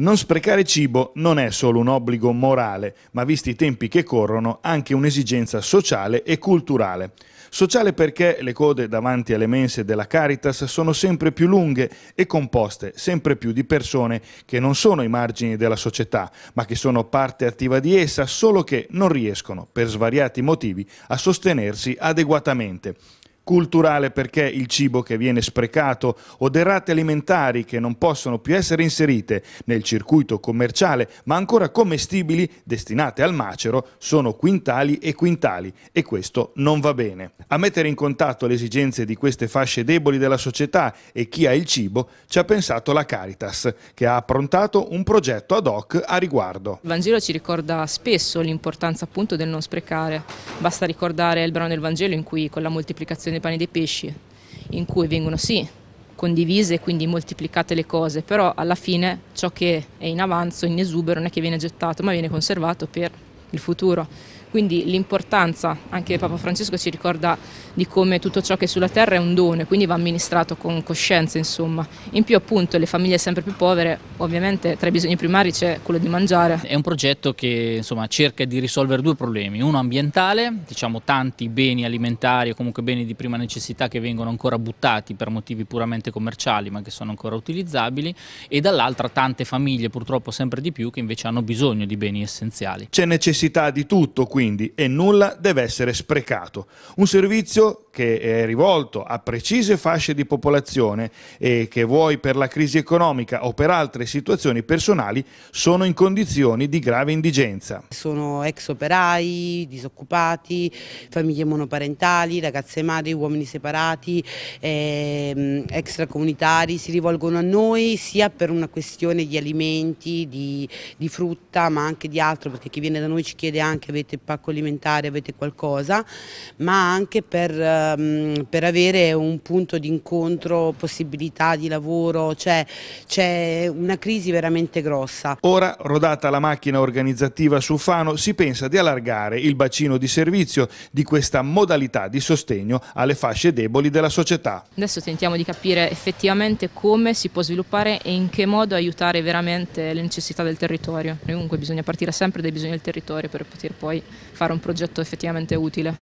Non sprecare cibo non è solo un obbligo morale, ma visti i tempi che corrono, anche un'esigenza sociale e culturale. Sociale perché le code davanti alle mense della Caritas sono sempre più lunghe e composte sempre più di persone che non sono ai margini della società, ma che sono parte attiva di essa, solo che non riescono, per svariati motivi, a sostenersi adeguatamente culturale perché il cibo che viene sprecato o derrate alimentari che non possono più essere inserite nel circuito commerciale ma ancora commestibili destinate al macero sono quintali e quintali e questo non va bene. A mettere in contatto le esigenze di queste fasce deboli della società e chi ha il cibo ci ha pensato la Caritas che ha approntato un progetto ad hoc a riguardo. Il Vangelo ci ricorda spesso l'importanza appunto del non sprecare, basta ricordare il brano del Vangelo in cui con la moltiplicazione dei pani dei pesci, in cui vengono sì condivise e quindi moltiplicate le cose, però alla fine ciò che è in avanzo, in esubero, non è che viene gettato, ma viene conservato per il futuro. Quindi l'importanza, anche Papa Francesco ci ricorda di come tutto ciò che è sulla terra è un dono e quindi va amministrato con coscienza insomma. In più appunto le famiglie sempre più povere, ovviamente tra i bisogni primari c'è quello di mangiare. È un progetto che insomma, cerca di risolvere due problemi, uno ambientale, diciamo tanti beni alimentari o comunque beni di prima necessità che vengono ancora buttati per motivi puramente commerciali ma che sono ancora utilizzabili e dall'altra tante famiglie purtroppo sempre di più che invece hanno bisogno di beni essenziali. C'è necessità di tutto, Qui quindi e nulla deve essere sprecato. Un servizio che è rivolto a precise fasce di popolazione e che vuoi per la crisi economica o per altre situazioni personali sono in condizioni di grave indigenza. Sono ex operai, disoccupati, famiglie monoparentali, ragazze madri, uomini separati, ehm, extracomunitari, si rivolgono a noi sia per una questione di alimenti, di, di frutta ma anche di altro perché chi viene da noi ci chiede anche avete pacco alimentare, avete qualcosa, ma anche per Ehm, per avere un punto di incontro, possibilità di lavoro, cioè c'è una crisi veramente grossa. Ora, rodata la macchina organizzativa su Fano, si pensa di allargare il bacino di servizio di questa modalità di sostegno alle fasce deboli della società. Adesso tentiamo di capire effettivamente come si può sviluppare e in che modo aiutare veramente le necessità del territorio. Comunque bisogna partire sempre dai bisogni del territorio per poter poi fare un progetto effettivamente utile.